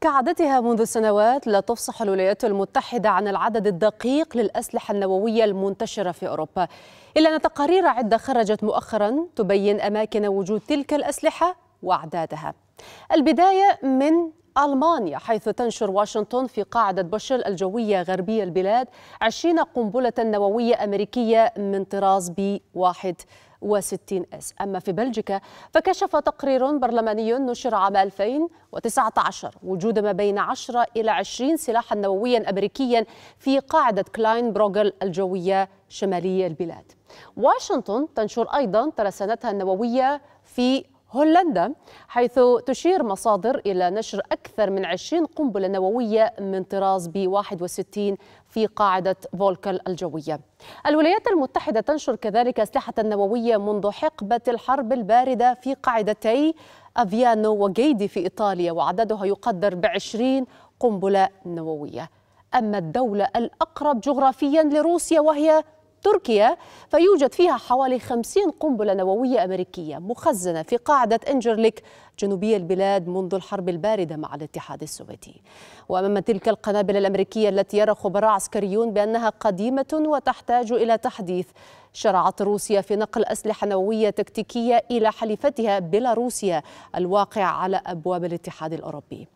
كعادتها منذ سنوات لا تفصح الولايات المتحدة عن العدد الدقيق للأسلحة النووية المنتشرة في أوروبا إلا أن تقارير عدة خرجت مؤخرا تبين أماكن وجود تلك الأسلحة وأعدادها البداية من ألمانيا حيث تنشر واشنطن في قاعدة بوشل الجوية غربية البلاد 20 قنبلة نووية أمريكية من طراز بي 61 اس أما في بلجيكا فكشف تقرير برلماني نشر عام 2019 وجود ما بين 10 إلى 20 سلاحا نوويا أمريكيا في قاعدة كلاين بروغل الجوية شمالية البلاد واشنطن تنشر أيضا ترسانتها النووية في هولندا حيث تشير مصادر إلى نشر أكثر من 20 قنبلة نووية من طراز بي 61 في قاعدة فولكل الجوية الولايات المتحدة تنشر كذلك أسلحة نووية منذ حقبة الحرب الباردة في قاعدتي أفيانو وجيدي في إيطاليا وعددها يقدر بعشرين قنبلة نووية أما الدولة الأقرب جغرافيا لروسيا وهي تركيا فيوجد فيها حوالي 50 قنبلة نووية أمريكية مخزنة في قاعدة إنجرليك جنوبي البلاد منذ الحرب الباردة مع الاتحاد السوفيتي وأمام تلك القنابل الأمريكية التي يرى خبراء عسكريون بأنها قديمة وتحتاج إلى تحديث شرعت روسيا في نقل أسلحة نووية تكتيكية إلى حليفتها بيلاروسيا الواقع على أبواب الاتحاد الأوروبي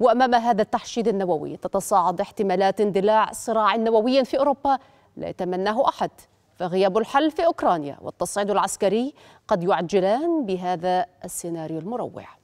وأمام هذا التحشيد النووي تتصاعد احتمالات اندلاع صراع نووي في أوروبا لا يتمناه أحد فغياب الحل في أوكرانيا والتصعيد العسكري قد يعجلان بهذا السيناريو المروع